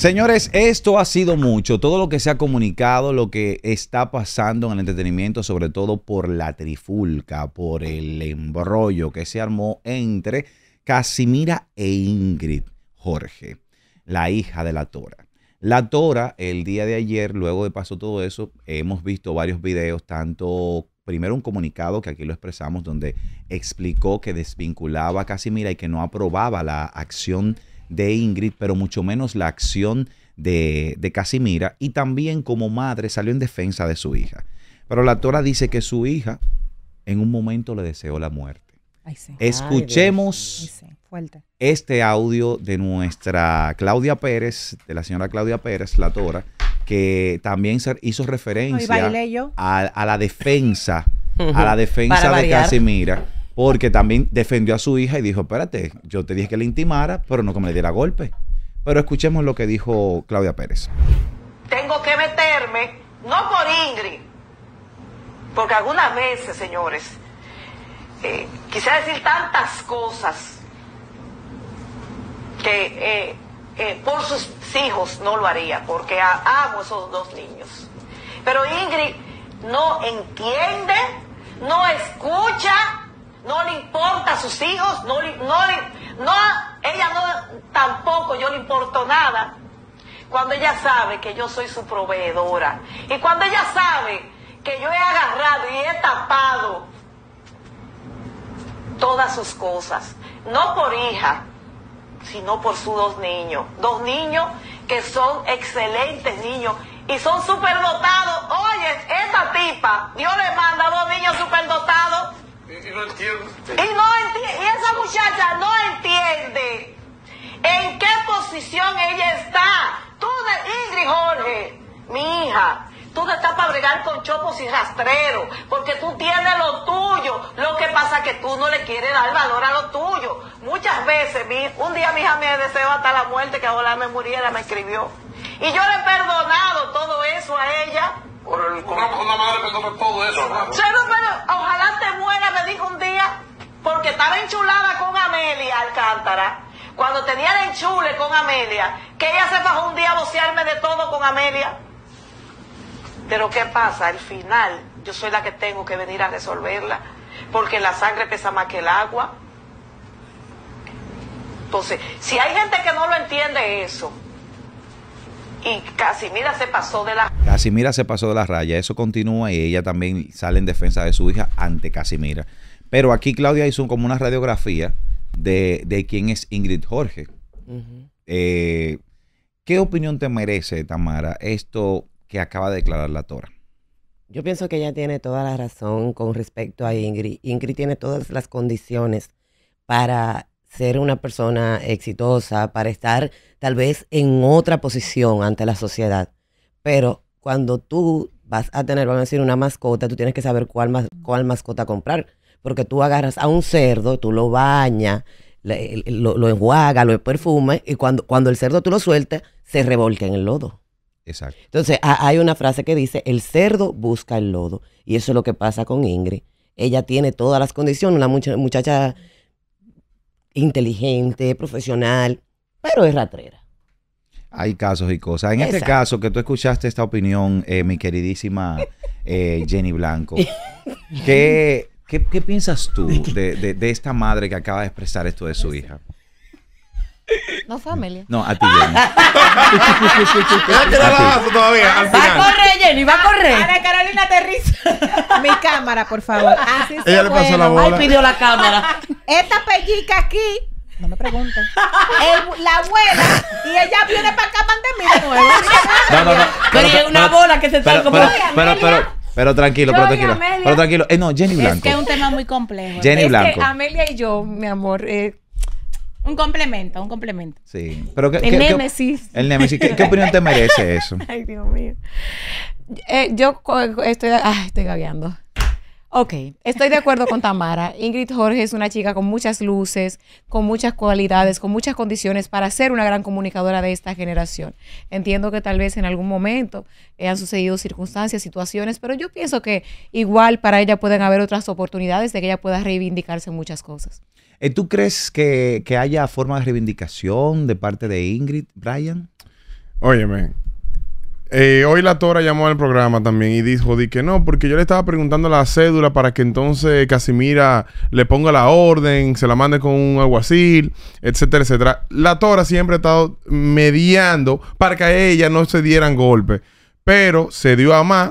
Señores, esto ha sido mucho. Todo lo que se ha comunicado, lo que está pasando en el entretenimiento, sobre todo por la trifulca, por el embrollo que se armó entre Casimira e Ingrid Jorge, la hija de la Tora. La Tora, el día de ayer, luego de paso todo eso, hemos visto varios videos, tanto primero un comunicado que aquí lo expresamos, donde explicó que desvinculaba a Casimira y que no aprobaba la acción de Ingrid, pero mucho menos la acción de, de Casimira. Y también como madre salió en defensa de su hija. Pero la tora dice que su hija en un momento le deseó la muerte. Escuchemos este audio de nuestra Claudia Pérez, de la señora Claudia Pérez, la tora, que también hizo referencia a, la defensa, a la defensa de Casimira porque también defendió a su hija y dijo, espérate, yo te dije que le intimara, pero no que me le diera golpe. Pero escuchemos lo que dijo Claudia Pérez. Tengo que meterme, no por Ingrid, porque algunas veces, señores, eh, quise decir tantas cosas que eh, eh, por sus hijos no lo haría, porque a, esos dos niños. Pero Ingrid no entiende, no escucha no le importa a sus hijos, no, no, no, ella no, tampoco yo le importo nada. Cuando ella sabe que yo soy su proveedora y cuando ella sabe que yo he agarrado y he tapado todas sus cosas, no por hija, sino por sus dos niños, dos niños que son excelentes niños y son superdotados. Oye, esta tipa, Dios le manda a dos niños superdotados y no Y esa muchacha no entiende en qué posición ella está. Tú, Ingrid Jorge, mi hija, tú te estás para bregar con chopos y rastreros, porque tú tienes lo tuyo. Lo que pasa es que tú no le quieres dar valor a lo tuyo. Muchas veces, un día mi hija me deseó hasta la muerte que ahora me muriera, me escribió. Y yo le he perdonado todo eso a ella ojalá te muera, me dijo un día, porque estaba enchulada con Amelia Alcántara. Cuando tenía la enchule con Amelia, que ella se bajó un día a bocearme de todo con Amelia. Pero ¿qué pasa? Al final, yo soy la que tengo que venir a resolverla, porque la sangre pesa más que el agua. Entonces, si hay gente que no lo entiende eso, y Casimira se pasó de la Casimira se pasó de la raya, eso continúa y ella también sale en defensa de su hija ante Casimira. Pero aquí Claudia hizo como una radiografía de, de quién es Ingrid Jorge. Eh, ¿Qué opinión te merece, Tamara, esto que acaba de declarar la Tora? Yo pienso que ella tiene toda la razón con respecto a Ingrid. Ingrid tiene todas las condiciones para ser una persona exitosa, para estar tal vez en otra posición ante la sociedad. Pero cuando tú vas a tener, vamos a decir, una mascota, tú tienes que saber cuál, cuál mascota comprar. Porque tú agarras a un cerdo, tú lo bañas, lo, lo enjuagas, lo perfumes, y cuando, cuando el cerdo tú lo sueltas, se revolca en el lodo. Exacto. Entonces, hay una frase que dice, el cerdo busca el lodo. Y eso es lo que pasa con Ingrid. Ella tiene todas las condiciones, una muchacha inteligente, profesional, pero es ratrera. Hay casos y cosas. En este caso que tú escuchaste esta opinión, eh, mi queridísima eh, Jenny Blanco, ¿qué, qué, piensas tú de, de, esta madre que acaba de expresar esto de su hija? No fue Amelia. No, a ti, Jenny. la todavía. Va a correr, Jenny, va a correr. Ana Carolina aterriza. Mi cámara, por favor. Así se Ella le pasó la bola. Ay, pidió la cámara. Esta pellica aquí. No me pregunten. la abuela. Y ella viene para acá pandemia de nuevo. No, no, no. Pero es una bola que se sale pero, como- pero, pero, pero, tranquilo, pero tranquilo. Pero eh, tranquilo. no, Jenny Blanco. Es que es un tema muy complejo. Jenny Es que Amelia y yo, mi amor, eh, un complemento, un complemento. Sí. Pero el, Nemesis némesis. el Némesis. ¿Qué, ¿Qué, opinión te merece eso? Ay, Dios mío. Eh, yo estoy, ay, estoy gagueando. Ok, estoy de acuerdo con Tamara. Ingrid Jorge es una chica con muchas luces, con muchas cualidades, con muchas condiciones para ser una gran comunicadora de esta generación. Entiendo que tal vez en algún momento eh, han sucedido circunstancias, situaciones, pero yo pienso que igual para ella pueden haber otras oportunidades de que ella pueda reivindicarse en muchas cosas. Eh, ¿Tú crees que, que haya forma de reivindicación de parte de Ingrid, Brian? Óyeme, eh, hoy la Tora llamó al programa también y dijo di que no, porque yo le estaba preguntando la cédula para que entonces Casimira le ponga la orden, se la mande con un aguacil, etcétera, etcétera. La Tora siempre ha estado mediando para que a ella no se dieran golpes, pero se dio a más,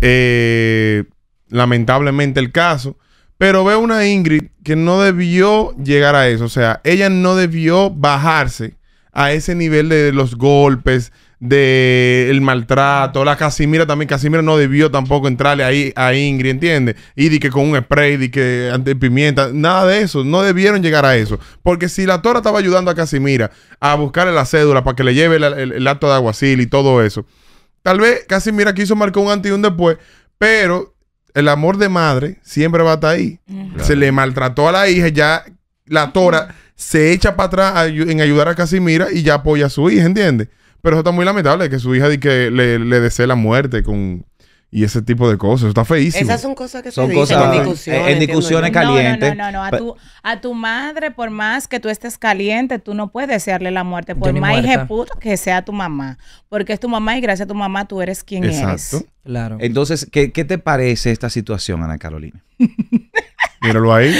eh, lamentablemente el caso. Pero veo una Ingrid que no debió llegar a eso, o sea, ella no debió bajarse a ese nivel de los golpes del maltrato, la Casimira también, Casimira no debió tampoco entrarle ahí a Ingrid, ¿entiendes? Y di que con un spray, di que ante pimienta, nada de eso, no debieron llegar a eso, porque si la Tora estaba ayudando a Casimira a buscarle la cédula para que le lleve el, acto de aguacil y todo eso, tal vez Casimira quiso marcar un antes y un después, pero el amor de madre siempre va a estar ahí. Se le maltrató a la hija, ya la Tora se echa para atrás en ayudar a Casimira y ya apoya a su hija, ¿entiendes? Pero eso está muy lamentable, que su hija que le, desee la muerte con, y ese tipo de cosas. Está feísimo. Esas son cosas que se son en discusiones. En discusiones calientes. No, no, no. A, tu, a tu madre, por más que tú estés caliente, tú no puedes desearle la muerte. Por más puta que sea tu mamá. Porque es tu mamá y gracias a tu mamá tú eres quien eres. Exacto. Claro. Entonces, ¿qué, ¿qué te parece esta situación, Ana Carolina? Míralo ahí.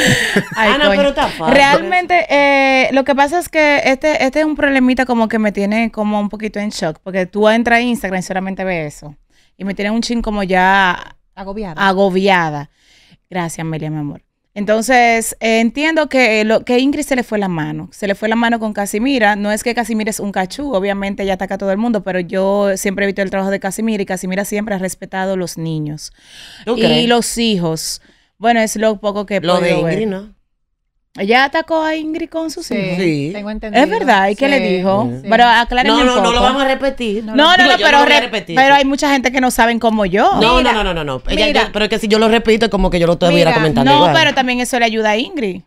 Ana, ah, pero está Realmente, eh, lo que pasa es que este, este es un problemita como que me tiene como un poquito en shock, porque tú entras a Instagram y solamente ves eso. Y me tiene un chin como ya... Agobiada. Agobiada. Gracias, Amelia, mi amor. Entonces, eh, entiendo que, lo, que Ingrid se le fue la mano. Se le fue la mano con Casimira. No es que Casimira es un cachú, obviamente ya ataca a todo el mundo, pero yo siempre he visto el trabajo de Casimira y Casimira siempre ha respetado los niños y los hijos. Bueno, es lo poco que Lo de Ingrid, ¿no? Ella atacó a Ingrid con sus sí, Sí. Tengo entendido. Es verdad, ¿y qué le dijo? Pero aclárenme No, no, no lo vamos a repetir. No, no, no, pero, repetir. pero hay mucha gente que no saben como yo. No, no, no, no, no. pero es que si yo lo repito es como que yo lo estuviera comentando. No, pero también eso le ayuda a Ingrid.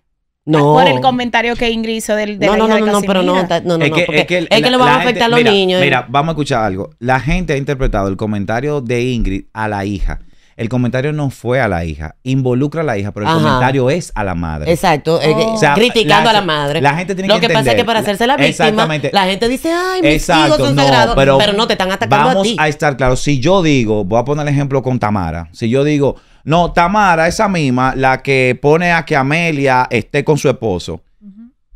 No. Por el comentario que Ingrid hizo del, de no, la no, hija no, no, pero no, no, no, es que, es que, es que le vamos a afectar a los niños. Mira, vamos a escuchar algo. La gente ha interpretado el comentario de Ingrid a la hija el comentario no fue a la hija, involucra a la hija, pero el comentario es a la madre. Exacto, oh. criticando a la madre. La gente tiene que Lo que, pasa es que para hacerse la víctima, la gente dice, ay, mis hijos son sagrados, pero, no te están atacando a ti. a estar claro, si yo digo, voy a poner el ejemplo con Tamara, si yo digo, no, Tamara, esa misma, la que pone a que Amelia esté con su esposo.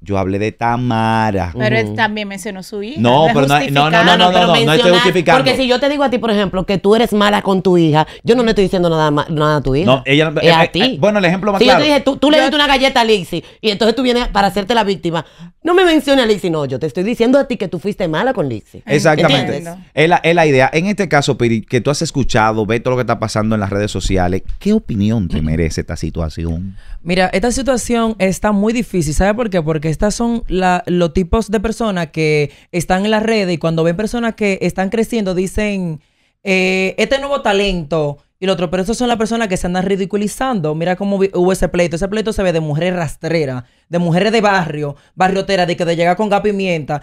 Yo hablé de Tamara. Pero él también mencionó su hija. No, pero no, no, no, no, no, no, no, estoy justificando. Porque si yo te digo a ti, por ejemplo, que tú eres mala con tu hija, yo no le estoy diciendo nada, nada a tu hija. No, ella es eh, a eh, ti. Eh, bueno, el ejemplo más si yo te dije, tú, le diste una galleta a Lizzie, y entonces tú vienes para hacerte la víctima. No me menciones a Lizzie, no, yo te estoy diciendo a ti que tú fuiste mala con Lizzie. Exactamente. Es la, idea. En este caso, Piri, que tú has escuchado, ve todo lo que está pasando en las redes sociales, ¿qué opinión te merece esta situación? Mira, esta situación está muy difícil. sabe por qué? Porque estas son los tipos de personas que están en las redes y cuando ven personas que están creciendo dicen, eh, este nuevo talento y lo otro, pero esas son las personas que se andan ridiculizando. Mira cómo hubo ese pleito. Ese pleito se ve de mujeres rastreras, de mujeres de barrio, barrioteras, de que de llega con gas pimienta.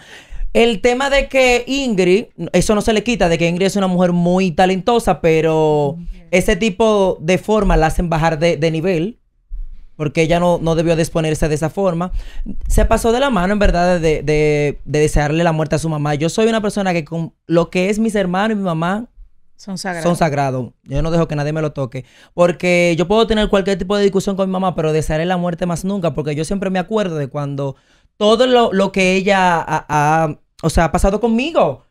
El tema de que Ingrid, eso no se le quita, de que Ingrid es una mujer muy talentosa, pero ese tipo de formas la hacen bajar de nivel porque ella no, no, debió disponerse de esa forma. Se pasó de la mano, en verdad, de, desearle la muerte a su mamá. Yo soy una persona que con lo que es mis hermanos y mi mamá son sagrados. Son sagrados. Yo no dejo que nadie me lo toque. Porque yo puedo tener cualquier tipo de discusión con mi mamá, pero desearé la muerte más nunca, porque yo siempre me acuerdo de cuando todo lo, que ella ha, o sea, ha pasado conmigo.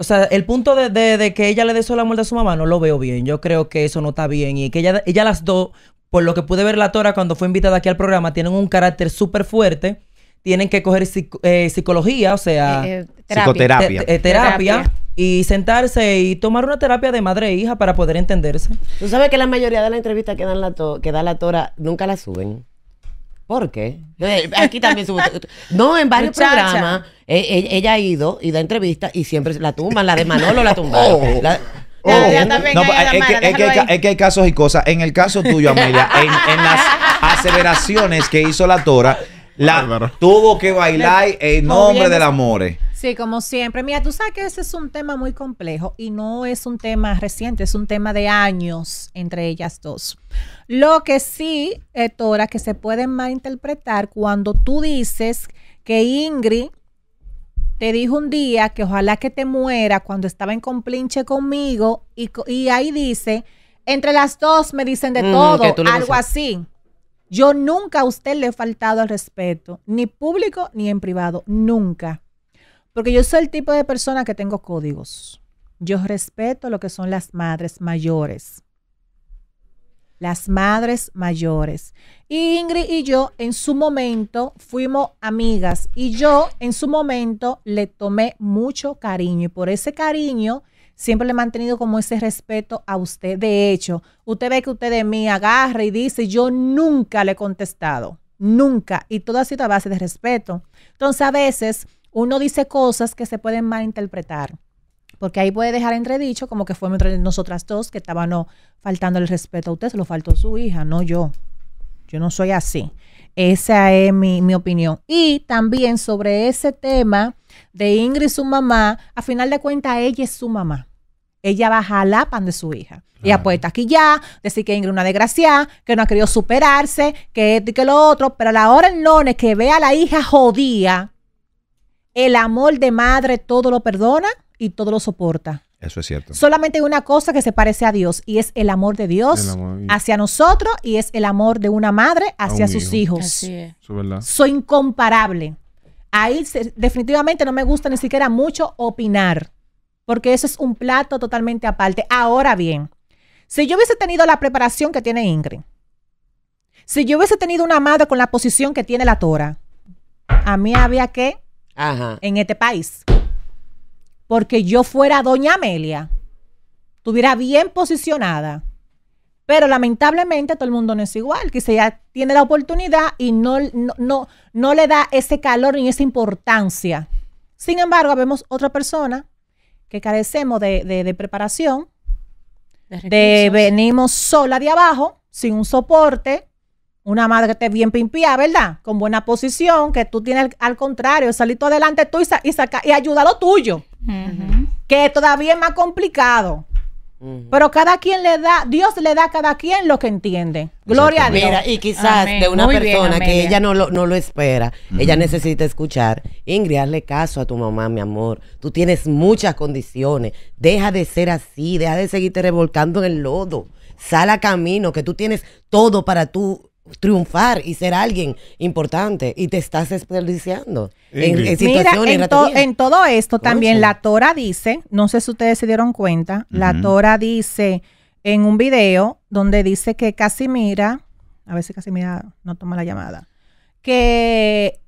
O sea, el punto de, que ella le deseó la muerte a su mamá no lo veo bien. Yo creo que eso no está bien. Y que ella, ella las dos por lo que pude ver la Tora cuando fue invitada aquí al programa, tienen un carácter súper fuerte. Tienen que coger eh, psicología, o sea, eh, eh, psicoterapia. terapia, Y sentarse y tomar una terapia de madre e hija para poder entenderse. Tú sabes que la mayoría de las entrevistas que, la que da la Tora nunca la suben. ¿Por qué? Aquí también subo. No, en varios programas ella, ha ido y da entrevistas y siempre la tumban. La de Manolo la tumbaron. Oh no, pues, es, que, hay, casos y cosas. En el caso tuyo, Amelia, en, las aceleraciones que hizo la Tora, la tuvo que bailar en nombre del amor. Sí, como siempre. Mira, tú sabes que ese es un tema muy complejo y no es un tema reciente, es un tema de años entre ellas dos. Lo que sí, eh, Tora, que se puede malinterpretar cuando tú dices que Ingrid te dijo un día que ojalá que te muera cuando estaba en complinche conmigo y, ahí dice, entre las dos me dicen de mm, todo, algo así. Yo nunca a usted le he faltado al respeto, ni público ni en privado, nunca. Porque yo soy el tipo de persona que tengo códigos. Yo respeto lo que son las madres mayores las madres mayores. Y Ingrid y yo en su momento fuimos amigas y yo en su momento le tomé mucho cariño y por ese cariño siempre le he mantenido como ese respeto a usted. De hecho, usted ve que usted de mí agarra y dice, yo nunca le he contestado, nunca. Y todo ha sido a base de respeto. Entonces a veces uno dice cosas que se pueden malinterpretar. Porque ahí puede dejar entredicho como que fue entre nosotras dos que estaban faltando el respeto a usted, se lo faltó su hija, no yo. Yo no soy así. Esa es mi, opinión. Y también sobre ese tema de Ingrid, y su mamá, a final de cuentas ella es su mamá. Ella va a jalar pan de su hija. Y Ella puede aquí ya, decir que Ingrid es una desgraciada, que no ha querido superarse, que esto y que lo otro, pero a la hora no es que vea a la hija jodida, el amor de madre todo lo perdona y todo lo soporta. Eso es cierto. Solamente hay una cosa que se parece a Dios y es el amor de Dios hacia nosotros y es el amor de una madre hacia sus hijos. Así es. Soy incomparable. Ahí definitivamente no me gusta ni siquiera mucho opinar, porque eso es un plato totalmente aparte. Ahora bien, si yo hubiese tenido la preparación que tiene Ingrid, si yo hubiese tenido una madre con la posición que tiene la Tora, a mí había que Ajá. en este país porque yo fuera doña Amelia, estuviera bien posicionada. Pero lamentablemente todo el mundo no es igual, quizá ya tiene la oportunidad y no, no, no, le da ese calor ni esa importancia. Sin embargo, vemos otra persona que carecemos de, preparación, de venimos sola de abajo, sin un soporte, una madre que esté bien pimpía, ¿verdad? Con buena posición, que tú tienes al, contrario, salito adelante tú y, y, ayuda a lo tuyo, que todavía es más complicado. Pero cada quien le da, Dios le da a cada quien lo que entiende. Gloria a Dios. Mira, y quizás de una persona que ella no lo, espera, ella necesita escuchar. Ingrid, hazle caso a tu mamá, mi amor. Tú tienes muchas condiciones. Deja de ser así, deja de seguirte revolcando en el lodo. sala camino, que tú tienes todo para tú triunfar y ser alguien importante y te estás desperdiciando en, situaciones en, todo esto también la Tora dice, no sé si ustedes se dieron cuenta, la Tora dice en un video donde dice que Casimira, a ver si Casimira no toma la llamada, que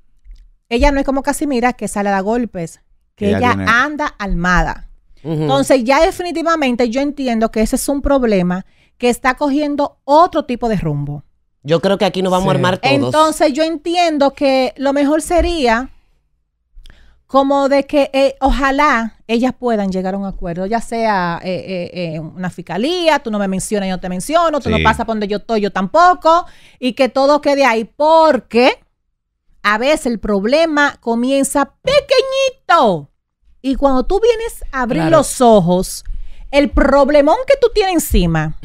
ella no es como Casimira que sale a golpes, que ella, anda armada. Entonces ya definitivamente yo entiendo que ese es un problema que está cogiendo otro tipo de rumbo. Yo creo que aquí nos vamos a armar todos. Entonces yo entiendo que lo mejor sería como de que eh, ojalá ellas puedan llegar a un acuerdo, ya sea eh, eh, una fiscalía, tú no me mencionas, yo no te menciono, tú no pasas por donde yo estoy, yo tampoco, y que todo quede ahí, porque a veces el problema comienza pequeñito. Y cuando tú vienes a abrir los ojos, el problemón que tú tienes encima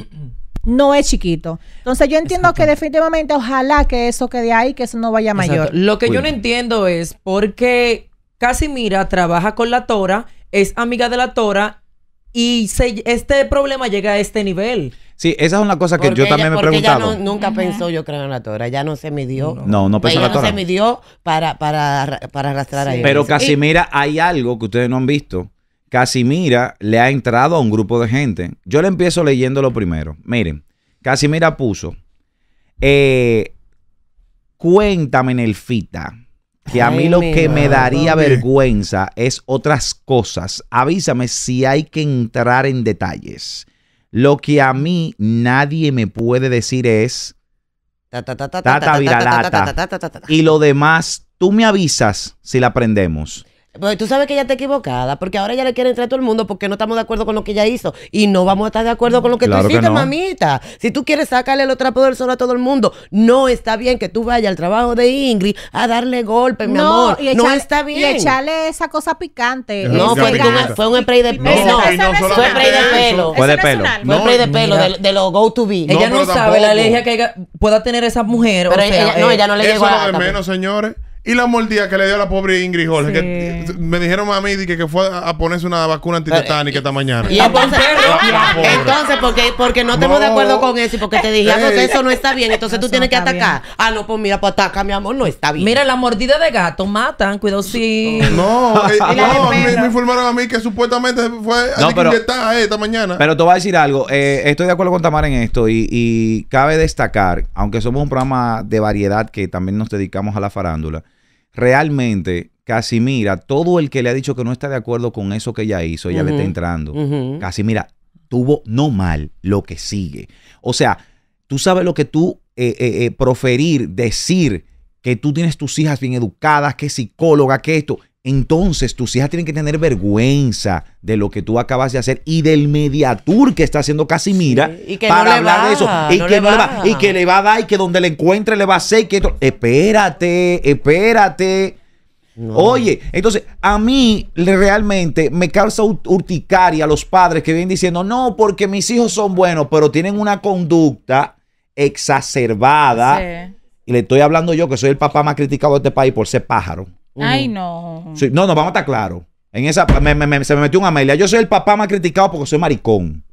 no es chiquito. Entonces yo entiendo que definitivamente ojalá que eso quede ahí, que eso no vaya mayor. Lo que yo no entiendo es por qué Casimira trabaja con la Tora, es amiga de la Tora y este problema llega a este nivel. Sí, esa es una cosa que yo también me he preguntado. Ella nunca pensó, yo creo, en la tora. Ya no se midió. No, no pensó en la tora. no se midió para, para, para arrastrar a ella. Pero Casimira, hay algo que ustedes no han visto. Casimira le ha entrado a un grupo de gente. Yo le empiezo leyendo lo primero. Miren, Casimira puso, cuéntame en el FITA, que a mí lo que me daría vergüenza es otras cosas. Avísame si hay que entrar en detalles. Lo que a mí nadie me puede decir es Y lo demás, tú me avisas si la aprendemos. Pues tú sabes que ella está equivocada, porque ahora ella le quiere entrar a todo el mundo porque no estamos de acuerdo con lo que ella hizo. Y no vamos a estar de acuerdo con lo que tú hiciste, mamita. Si tú quieres sacarle el trapo del sol a todo el mundo, no está bien que tú vayas al trabajo de Ingrid a darle golpe, mi amor. no está bien. Y echarle esa cosa picante. No, fue, un, fue un spray de pelo. No, no, fue spray de pelo. Fue de pelo. Fue spray de pelo de, de los go to be. Ella no sabe la alergia que pueda tener esa mujer. Pero ella, no, ella no le llegó a Eso lo de menos, señores. Y la mordida que le dio a la pobre Ingrid Jorge. Que me dijeron a mí que, fue a, ponerse una vacuna eh, antitetánica eh, esta mañana. Y entonces, ah, entonces porque, no estamos de acuerdo con eso y porque te dijimos eh. ah, que eso no está bien, entonces tú tienes que atacar. Ah, no, pues mira, pues atacar, mi amor, no está bien. Mira, la mordida de gato matan, cuidado si. No, me, informaron a mí que supuestamente fue no, pero, esta mañana. Pero te voy a decir algo. estoy de acuerdo con Tamara en esto y cabe destacar, aunque somos un programa de variedad que también nos dedicamos a la farándula realmente Casimira, todo el que le ha dicho que no está de acuerdo con eso que ella hizo, ella le está entrando. Casi mira, tuvo no mal lo que sigue. O sea, tú sabes lo que tú eh, eh, eh, proferir, decir que tú tienes tus hijas bien educadas, que psicóloga, que esto. Entonces tus hijas tienen que tener vergüenza de lo que tú acabas de hacer y del mediatur que está haciendo Casimira para hablar de eso. Y que le va, y que le va a dar y que donde le encuentre le va a hacer. Que espérate, espérate. Oye, entonces a mí realmente me causa urticaria a los padres que vienen diciendo, no, porque mis hijos son buenos, pero tienen una conducta exacerbada. Y le estoy hablando yo, que soy el papá más criticado de este país por ser pájaro. Ay, no. no, no, vamos a estar claros. En esa, se me metió un Amelia. Yo soy el papá más criticado porque soy maricón.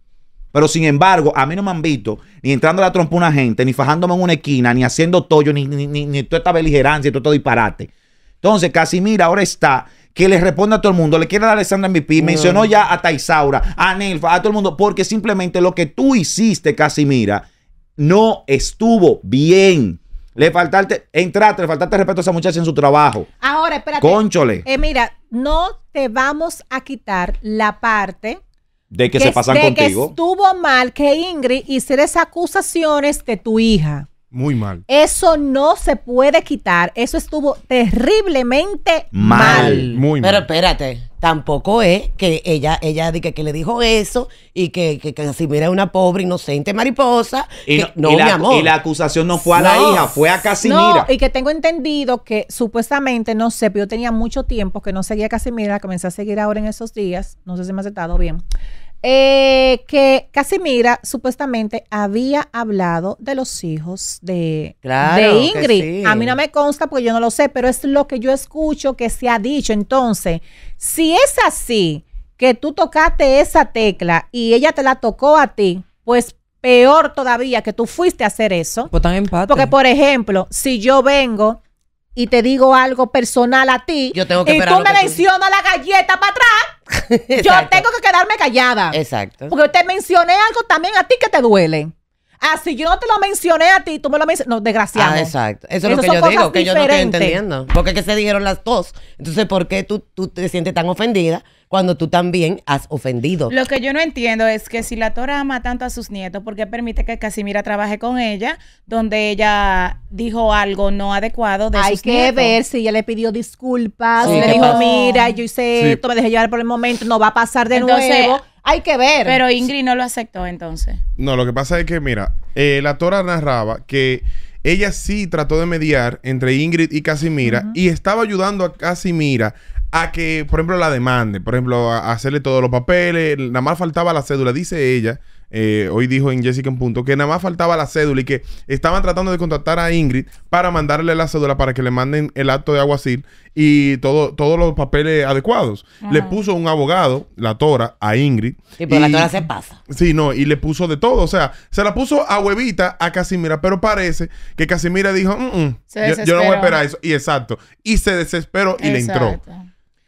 Pero sin embargo, a mí no me han visto ni entrando a la trompa una gente, ni fajándome en una esquina, ni haciendo tollo, ni, ni, toda esta beligerancia, todo disparate. Entonces, Casimira ahora está que le responde a todo el mundo, le quiere dar a Alessandra mm. mencionó ya a Taisaura, a Nelfa, a todo el mundo, porque simplemente lo que tú hiciste, Casimira, no estuvo bien. Le faltaste, entraste, le faltaste respeto a esa muchacha en su trabajo. Ahora, espérate. Cónchole. Eh, mira, no te vamos a quitar la parte de que, se pasan contigo. Que estuvo mal que Ingrid hiciera esas acusaciones de tu hija. Muy mal. Eso no se puede quitar. Eso estuvo terriblemente mal. mal. Pero espérate, tampoco es que ella, ella que, que le dijo eso y que, que, es una pobre inocente mariposa. Y, no, la, mi amor. y la, acusación no fue a la hija, fue a Casimira. No, y que tengo entendido que supuestamente, no sé, pero yo tenía mucho tiempo que no seguía a Casimira, comencé a seguir ahora en esos días. No sé si me ha aceptado bien eh, que Casimira supuestamente había hablado de los hijos de, Ingrid. A mí no me consta porque yo no lo sé, pero es lo que yo escucho que se ha dicho. Entonces, si es así, que tú tocaste esa tecla y ella te la tocó a ti, pues peor todavía que tú fuiste a hacer eso. Pues porque, por ejemplo, si yo vengo y te digo algo personal a ti, yo tengo que y tú me mencionas la galleta para atrás Yo tengo que quedarme callada. Exacto. Porque te mencioné algo también a ti que te duele. Ah, si yo no te lo mencioné a ti, tú me lo mencionaste. No, desgraciado. Ah, exacto. Eso es lo que yo digo, que yo no estoy entendiendo. Porque es que se dijeron las dos. Entonces, ¿por qué tú, tú te sientes tan ofendida cuando tú también has ofendido? Lo que yo no entiendo es que si la Tora ama tanto a sus nietos, ¿por qué permite que Casimira trabaje con ella, donde ella dijo algo no adecuado de Hay que ver si ella le pidió disculpas, Si le dijo, mira, yo hice esto, me dejé llevar por el momento, no va a pasar de nuevo hay que ver. Pero Ingrid no lo aceptó entonces. No, lo que pasa es que, mira, eh, la Tora narraba que ella sí trató de mediar entre Ingrid y Casimira y estaba ayudando a Casimira a que, por ejemplo, la demande, por ejemplo, a hacerle todos los papeles, nada más faltaba la cédula, dice ella, eh, hoy dijo en Jessica en Punto que nada más faltaba la cédula y que estaban tratando de contactar a Ingrid para mandarle la cédula para que le manden el acto de aguacil y todo, todos los papeles adecuados. Le puso un abogado, la Tora, a Ingrid. Y por la Tora se pasa. Sí, no, y le puso de todo. O sea, se la puso a huevita a Casimira, pero parece que Casimira dijo, mm, mm, yo, no voy a esperar eso. Y exacto. Y se desesperó y le entró.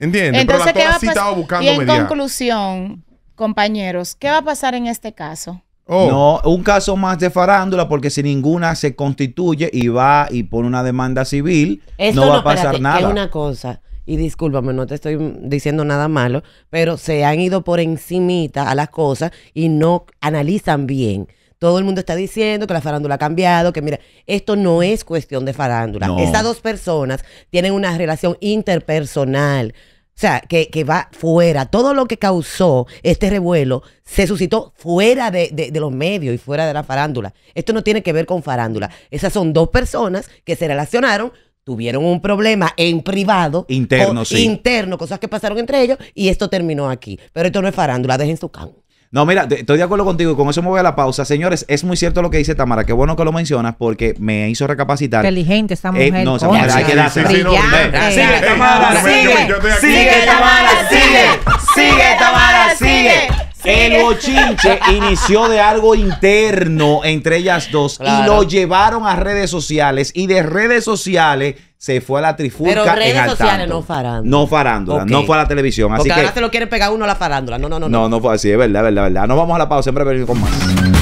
¿Entiendes? Entonces, pero la Tora sí estaba buscando Y en conclusión, compañeros, ¿qué va a pasar en este caso? Oh. No, un caso más de farándula porque si ninguna se constituye y va y pone una demanda civil, no va a pasar nada. Es una cosa, y discúlpame, no te estoy diciendo nada malo, pero se han ido por encimita a las cosas y no analizan bien. Todo el mundo está diciendo que la farándula ha cambiado, que mira, esto no es cuestión de farándula. Estas dos personas tienen una relación interpersonal. O sea, que, que, va fuera. Todo lo que causó este revuelo se suscitó fuera de, de, los medios y fuera de la farándula. Esto no tiene que ver con farándula. Esas son dos personas que se relacionaron, tuvieron un problema en privado. Interno, sí. Interno, cosas que pasaron entre ellos y esto terminó aquí. Pero esto no es farándula, dejen su can. No, mira, estoy de acuerdo contigo y con eso me voy a la pausa. Señores, es muy cierto lo que dice Tamara. Qué bueno que lo mencionas porque me hizo recapacitar. Inteligente esta eh, mujer. no, esa mujer hay que darse. Sigue, Tamara, sigue. Sigue, Tamara, sigue. Sigue, Tamara, sigue. El mochinche inició de algo interno entre ellas dos y lo llevaron a redes sociales y de redes sociales se fue a la trifulca. Pero redes sociales, no farándula. No farándula, no fue a la televisión. Así Porque que, ahora se lo quieren pegar uno a la farándula. No, no, no. No, no, fue así, es verdad, verdad, verdad. no vamos a la pausa, siempre venimos con más.